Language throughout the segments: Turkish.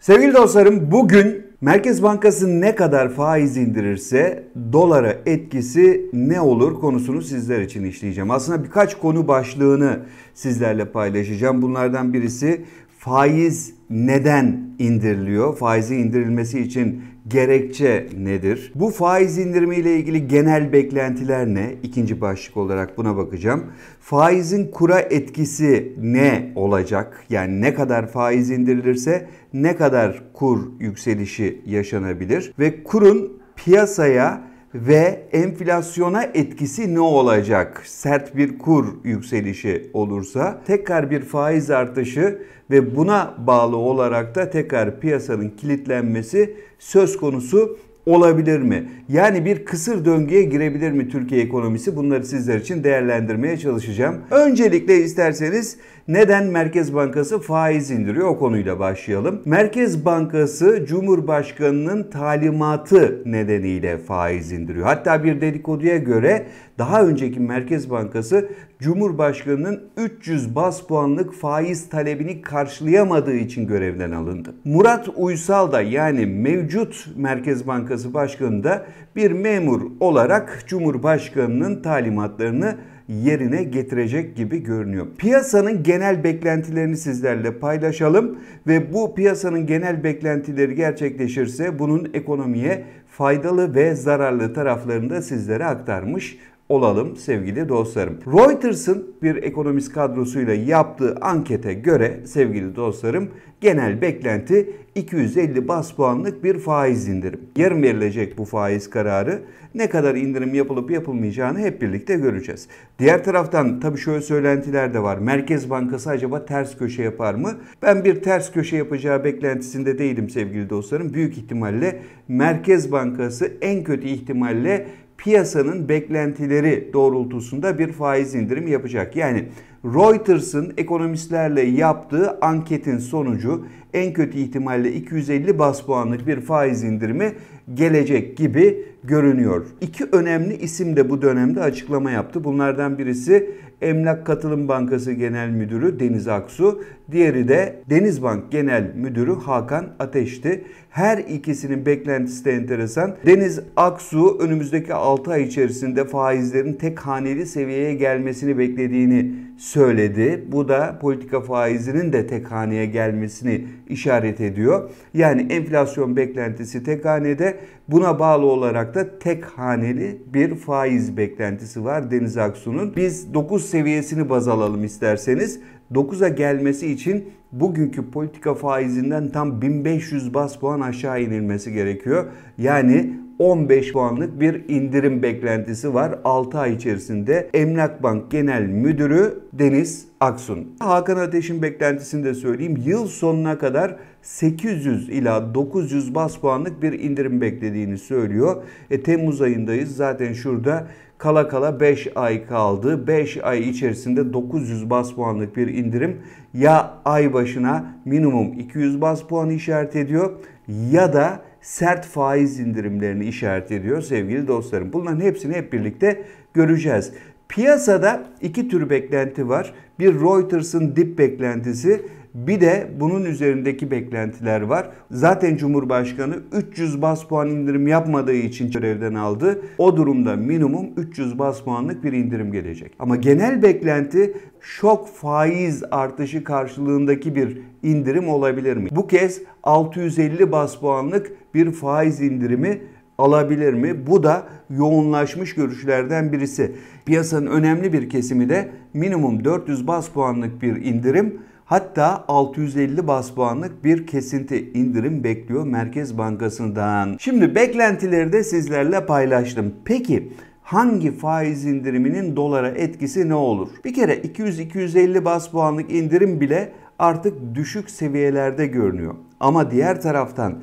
Sevgili dostlarım bugün Merkez Bankası ne kadar faiz indirirse dolara etkisi ne olur konusunu sizler için işleyeceğim. Aslında birkaç konu başlığını sizlerle paylaşacağım. Bunlardan birisi faiz neden indiriliyor? Faizi indirilmesi için gerekçe nedir? Bu faiz indirimi ile ilgili genel beklentiler ne? İkinci başlık olarak buna bakacağım. Faizin kura etkisi ne olacak? Yani ne kadar faiz indirilirse ne kadar kur yükselişi yaşanabilir ve kurun piyasaya ve enflasyona etkisi ne olacak? Sert bir kur yükselişi olursa tekrar bir faiz artışı ve buna bağlı olarak da tekrar piyasanın kilitlenmesi söz konusu olabilir mi? Yani bir kısır döngüye girebilir mi Türkiye ekonomisi? Bunları sizler için değerlendirmeye çalışacağım. Öncelikle isterseniz neden Merkez Bankası faiz indiriyor? O konuyla başlayalım. Merkez Bankası Cumhurbaşkanı'nın talimatı nedeniyle faiz indiriyor. Hatta bir dedikoduya göre daha önceki Merkez Bankası Cumhurbaşkanı'nın 300 bas puanlık faiz talebini karşılayamadığı için görevden alındı. Murat Uysal da yani mevcut Merkez Bankası Başkanı da bir memur olarak Cumhurbaşkanı'nın talimatlarını yerine getirecek gibi görünüyor. Piyasanın genel beklentilerini sizlerle paylaşalım ve bu piyasanın genel beklentileri gerçekleşirse bunun ekonomiye faydalı ve zararlı taraflarını da sizlere aktarmış olalım sevgili dostlarım. Reuters'ın bir ekonomist kadrosuyla yaptığı ankete göre sevgili dostlarım genel beklenti 250 bas puanlık bir faiz indirim. Yarın verilecek bu faiz kararı ne kadar indirim yapılıp yapılmayacağını hep birlikte göreceğiz. Diğer taraftan tabii şöyle söylentiler de var. Merkez Bankası acaba ters köşe yapar mı? Ben bir ters köşe yapacağı beklentisinde değilim sevgili dostlarım. Büyük ihtimalle Merkez Bankası en kötü ihtimalle piyasanın beklentileri doğrultusunda bir faiz indirimi yapacak. Yani Reuters'ın ekonomistlerle yaptığı anketin sonucu en kötü ihtimalle 250 bas puanlık bir faiz indirimi gelecek gibi görünüyor. İki önemli isim de bu dönemde açıklama yaptı. Bunlardan birisi Emlak Katılım Bankası Genel Müdürü Deniz Aksu, Diğeri de Denizbank Genel Müdürü Hakan Ateş'ti. Her ikisinin beklentisi de enteresan. Deniz Aksu önümüzdeki 6 ay içerisinde faizlerin tek haneli seviyeye gelmesini beklediğini söyledi. Bu da politika faizinin de tek haneye gelmesini işaret ediyor. Yani enflasyon beklentisi tek hanede buna bağlı olarak da tek haneli bir faiz beklentisi var Deniz Aksu'nun. Biz 9 seviyesini baz alalım isterseniz. 9'a gelmesi için bugünkü politika faizinden tam 1500 bas puan aşağı inilmesi gerekiyor. Yani 15 puanlık bir indirim beklentisi var 6 ay içerisinde Emlak Bank Genel Müdürü Deniz Aksun. Hakan Ateş'in beklentisini de söyleyeyim. Yıl sonuna kadar 800 ila 900 bas puanlık bir indirim beklediğini söylüyor. E, Temmuz ayındayız zaten şurada kala kala 5 ay kaldı. 5 ay içerisinde 900 bas puanlık bir indirim ya ay başına minimum 200 bas puanı işaret ediyor ya da sert faiz indirimlerini işaret ediyor sevgili dostlarım. Bunların hepsini hep birlikte göreceğiz. Piyasada iki tür beklenti var. Bir Reuters'ın dip beklentisi, bir de bunun üzerindeki beklentiler var. Zaten Cumhurbaşkanı 300 bas puan indirim yapmadığı için görevden aldı. O durumda minimum 300 bas puanlık bir indirim gelecek. Ama genel beklenti şok faiz artışı karşılığındaki bir indirim olabilir mi? Bu kez 650 bas puanlık bir faiz indirimi alabilir mi? Bu da yoğunlaşmış görüşlerden birisi. Piyasanın önemli bir kesimi de minimum 400 bas puanlık bir indirim Hatta 650 bas puanlık bir kesinti indirim bekliyor Merkez Bankası'ndan. Şimdi beklentileri de sizlerle paylaştım. Peki hangi faiz indiriminin dolara etkisi ne olur? Bir kere 200-250 bas puanlık indirim bile artık düşük seviyelerde görünüyor. Ama diğer taraftan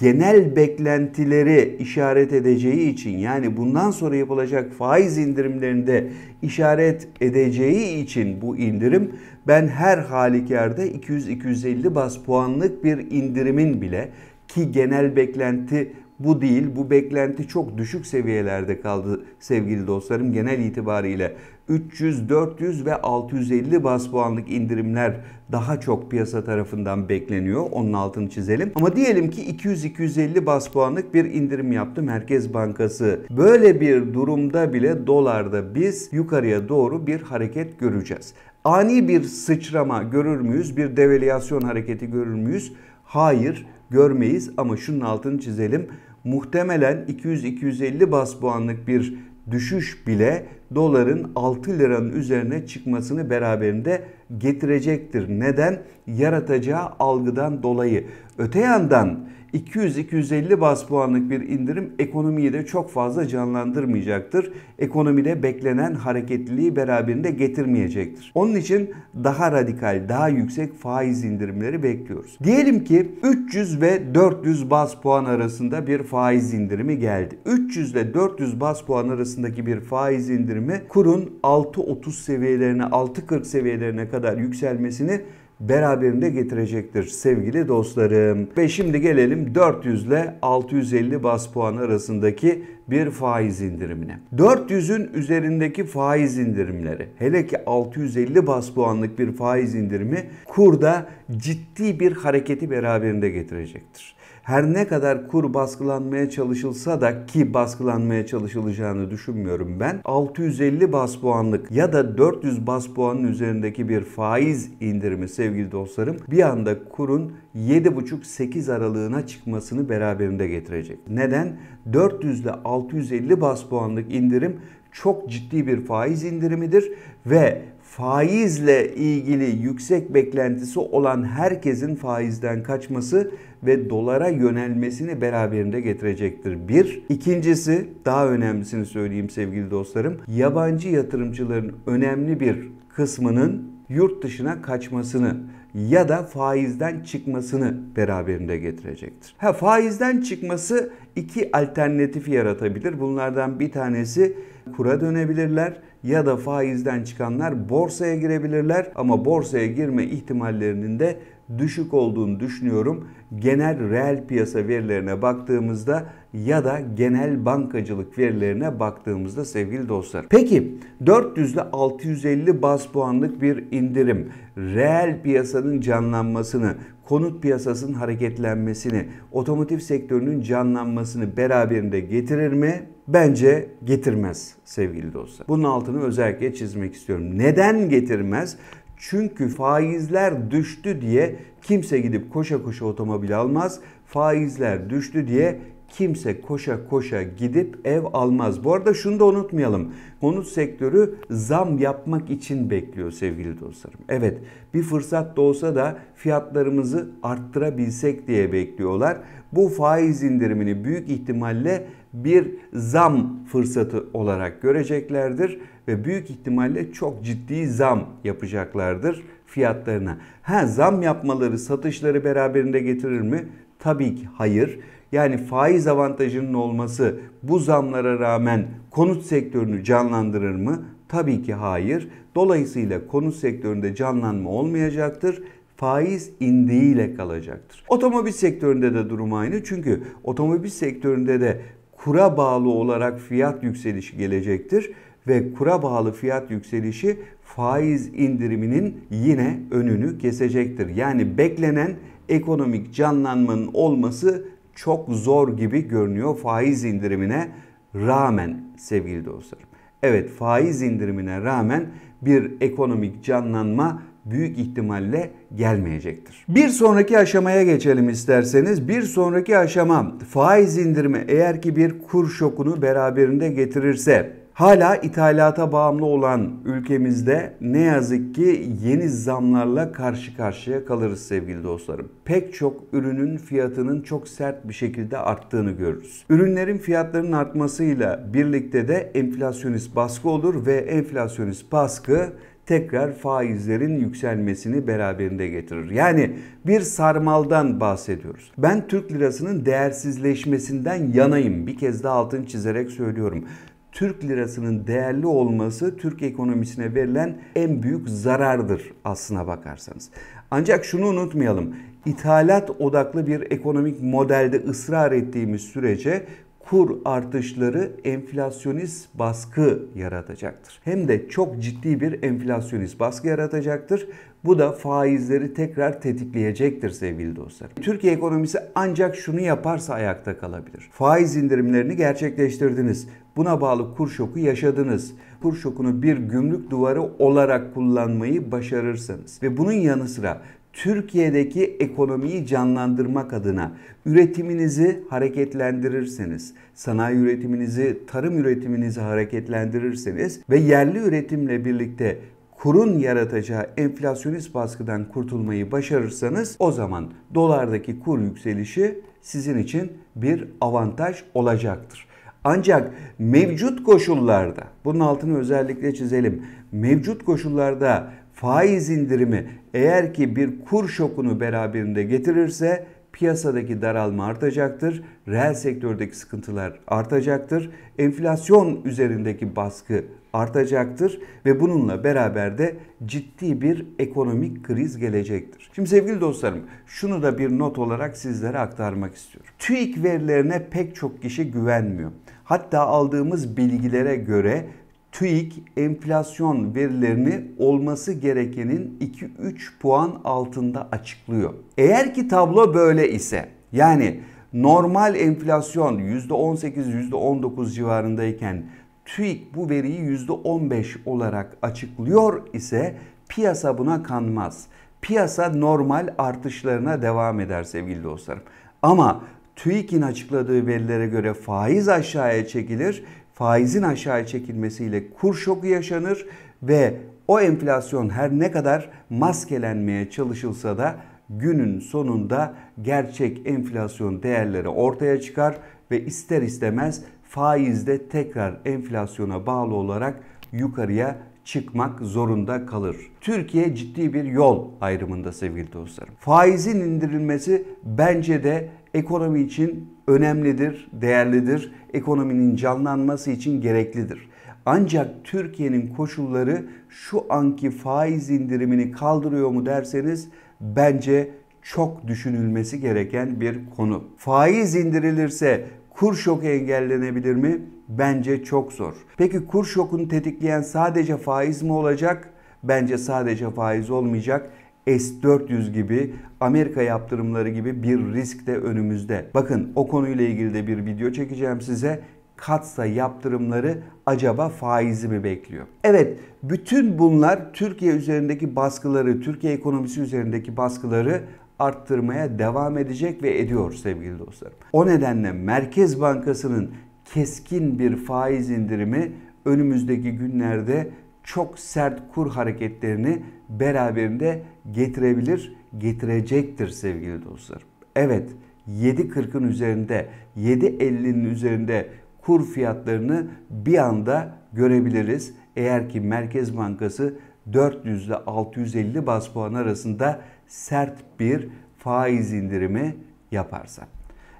genel beklentileri işaret edeceği için yani bundan sonra yapılacak faiz indirimlerinde işaret edeceği için bu indirim ben her halükarda 200-250 bas puanlık bir indirimin bile ki genel beklenti bu değil. Bu beklenti çok düşük seviyelerde kaldı sevgili dostlarım. Genel itibariyle 300, 400 ve 650 bas puanlık indirimler daha çok piyasa tarafından bekleniyor. Onun altını çizelim. Ama diyelim ki 200-250 bas puanlık bir indirim yaptı Merkez Bankası. Böyle bir durumda bile dolarda biz yukarıya doğru bir hareket göreceğiz. Ani bir sıçrama görür müyüz? Bir devalüasyon hareketi görür müyüz? Hayır görmeyiz ama şunun altını çizelim muhtemelen 200-250 bas puanlık bir düşüş bile doların 6 liranın üzerine çıkmasını beraberinde getirecektir. Neden? Yaratacağı algıdan dolayı. Öte yandan 200-250 bas puanlık bir indirim ekonomiyi de çok fazla canlandırmayacaktır. Ekonomide beklenen hareketliliği beraberinde getirmeyecektir. Onun için daha radikal, daha yüksek faiz indirimleri bekliyoruz. Diyelim ki 300 ve 400 bas puan arasında bir faiz indirimi geldi. 300 ile 400 bas puan arasındaki bir faiz indirimi kurun 6.30 seviyelerine, 6.40 seviyelerine kadar yükselmesini beraberinde getirecektir sevgili dostlarım. Ve şimdi gelelim 400 ile 650 bas puan arasındaki bir faiz indirimine. 400'ün üzerindeki faiz indirimleri hele ki 650 bas puanlık bir faiz indirimi kurda ciddi bir hareketi beraberinde getirecektir her ne kadar kur baskılanmaya çalışılsa da ki baskılanmaya çalışılacağını düşünmüyorum ben. 650 bas puanlık ya da 400 bas puanın üzerindeki bir faiz indirimi sevgili dostlarım bir anda kurun 7,5-8 aralığına çıkmasını beraberinde getirecek. Neden? 400 ile 650 bas puanlık indirim çok ciddi bir faiz indirimidir ve faizle ilgili yüksek beklentisi olan herkesin faizden kaçması ve dolara yönelmesini beraberinde getirecektir. Bir. İkincisi daha önemlisini söyleyeyim sevgili dostlarım. Yabancı yatırımcıların önemli bir kısmının yurt dışına kaçmasını ya da faizden çıkmasını beraberinde getirecektir. Ha faizden çıkması iki alternatif yaratabilir. Bunlardan bir tanesi kura dönebilirler ya da faizden çıkanlar borsaya girebilirler ama borsaya girme ihtimallerinin de düşük olduğunu düşünüyorum. Genel reel piyasa verilerine baktığımızda ya da genel bankacılık verilerine baktığımızda sevgili dostlar. Peki 400'de 650 bas puanlık bir indirim reel piyasanın canlanmasını, konut piyasasının hareketlenmesini, otomotiv sektörünün canlanmasını beraberinde getirir mi? Bence getirmez sevgili dostlar. Bunun altını özellikle çizmek istiyorum. Neden getirmez? Çünkü faizler düştü diye kimse gidip koşa koşa otomobil almaz. Faizler düştü diye kimse koşa koşa gidip ev almaz. Bu arada şunu da unutmayalım. Konut sektörü zam yapmak için bekliyor sevgili dostlarım. Evet bir fırsat da olsa da fiyatlarımızı arttırabilsek diye bekliyorlar. Bu faiz indirimini büyük ihtimalle bir zam fırsatı olarak göreceklerdir ve büyük ihtimalle çok ciddi zam yapacaklardır fiyatlarına. Ha zam yapmaları satışları beraberinde getirir mi? Tabii ki hayır. Yani faiz avantajının olması bu zamlara rağmen konut sektörünü canlandırır mı? Tabii ki hayır. Dolayısıyla konut sektöründe canlanma olmayacaktır faiz indiğiyle kalacaktır. Otomobil sektöründe de durum aynı. Çünkü otomobil sektöründe de kura bağlı olarak fiyat yükselişi gelecektir ve kura bağlı fiyat yükselişi faiz indiriminin yine önünü kesecektir. Yani beklenen ekonomik canlanmanın olması çok zor gibi görünüyor faiz indirimine rağmen sevgili dostlarım. Evet faiz indirimine rağmen bir ekonomik canlanma büyük ihtimalle gelmeyecektir. Bir sonraki aşamaya geçelim isterseniz. Bir sonraki aşama faiz indirimi eğer ki bir kur şokunu beraberinde getirirse Hala ithalata bağımlı olan ülkemizde ne yazık ki yeni zamlarla karşı karşıya kalırız sevgili dostlarım. Pek çok ürünün fiyatının çok sert bir şekilde arttığını görürüz. Ürünlerin fiyatlarının artmasıyla birlikte de enflasyonist baskı olur ve enflasyonist baskı tekrar faizlerin yükselmesini beraberinde getirir. Yani bir sarmaldan bahsediyoruz. Ben Türk lirasının değersizleşmesinden yanayım. Bir kez daha altını çizerek söylüyorum. Türk lirasının değerli olması Türk ekonomisine verilen en büyük zarardır aslına bakarsanız. Ancak şunu unutmayalım. İthalat odaklı bir ekonomik modelde ısrar ettiğimiz sürece kur artışları enflasyonist baskı yaratacaktır. Hem de çok ciddi bir enflasyonist baskı yaratacaktır. Bu da faizleri tekrar tetikleyecektir sevgili dostlar. Türkiye ekonomisi ancak şunu yaparsa ayakta kalabilir. Faiz indirimlerini gerçekleştirdiniz. Buna bağlı kur şoku yaşadınız. Kur şokunu bir gümrük duvarı olarak kullanmayı başarırsanız ve bunun yanı sıra Türkiye'deki ekonomiyi canlandırmak adına üretiminizi hareketlendirirseniz, sanayi üretiminizi, tarım üretiminizi hareketlendirirseniz ve yerli üretimle birlikte kurun yaratacağı enflasyonist baskıdan kurtulmayı başarırsanız o zaman dolardaki kur yükselişi sizin için bir avantaj olacaktır. Ancak mevcut koşullarda, bunun altını özellikle çizelim, mevcut koşullarda faiz indirimi eğer ki bir kur şokunu beraberinde getirirse piyasadaki daralma artacaktır. Reel sektördeki sıkıntılar artacaktır. Enflasyon üzerindeki baskı artacaktır ve bununla beraber de ciddi bir ekonomik kriz gelecektir. Şimdi sevgili dostlarım şunu da bir not olarak sizlere aktarmak istiyorum. TÜİK verilerine pek çok kişi güvenmiyor. Hatta aldığımız bilgilere göre TÜİK enflasyon verilerini olması gerekenin 2-3 puan altında açıklıyor. Eğer ki tablo böyle ise yani normal enflasyon %18 %19 civarındayken TÜİK bu veriyi %15 olarak açıklıyor ise piyasa buna kanmaz. Piyasa normal artışlarına devam eder sevgili dostlarım. Ama TÜİK'in açıkladığı verilere göre faiz aşağıya çekilir faizin aşağı çekilmesiyle kur şoku yaşanır ve o enflasyon her ne kadar maskelenmeye çalışılsa da günün sonunda gerçek enflasyon değerleri ortaya çıkar ve ister istemez faiz de tekrar enflasyona bağlı olarak yukarıya çıkmak zorunda kalır. Türkiye ciddi bir yol ayrımında sevgili dostlarım. Faizin indirilmesi bence de ekonomi için önemlidir, değerlidir, ekonominin canlanması için gereklidir. Ancak Türkiye'nin koşulları şu anki faiz indirimini kaldırıyor mu derseniz bence çok düşünülmesi gereken bir konu. Faiz indirilirse kur şoku engellenebilir mi? Bence çok zor. Peki kur şokunu tetikleyen sadece faiz mi olacak? Bence sadece faiz olmayacak S-400 gibi Amerika yaptırımları gibi bir risk de önümüzde. Bakın o konuyla ilgili de bir video çekeceğim size. Katsa yaptırımları acaba faizi mi bekliyor? Evet, bütün bunlar Türkiye üzerindeki baskıları, Türkiye ekonomisi üzerindeki baskıları arttırmaya devam edecek ve ediyor sevgili dostlarım. O nedenle Merkez Bankası'nın keskin bir faiz indirimi önümüzdeki günlerde çok sert kur hareketlerini beraberinde getirebilir, getirecektir sevgili dostlar. Evet 7.40'ın üzerinde, 7.50'nin üzerinde kur fiyatlarını bir anda görebiliriz. Eğer ki Merkez Bankası 400 ile 650 bas puan arasında sert bir faiz indirimi yaparsa.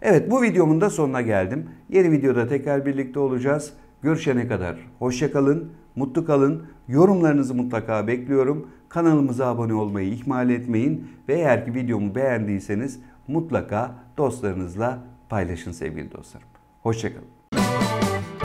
Evet bu videomun da sonuna geldim. Yeni videoda tekrar birlikte olacağız. Görüşene kadar hoşçakalın, mutlu kalın. Yorumlarınızı mutlaka bekliyorum. Kanalımıza abone olmayı ihmal etmeyin ve eğer ki videomu beğendiyseniz mutlaka dostlarınızla paylaşın sevgili dostlarım. Hoşçakalın.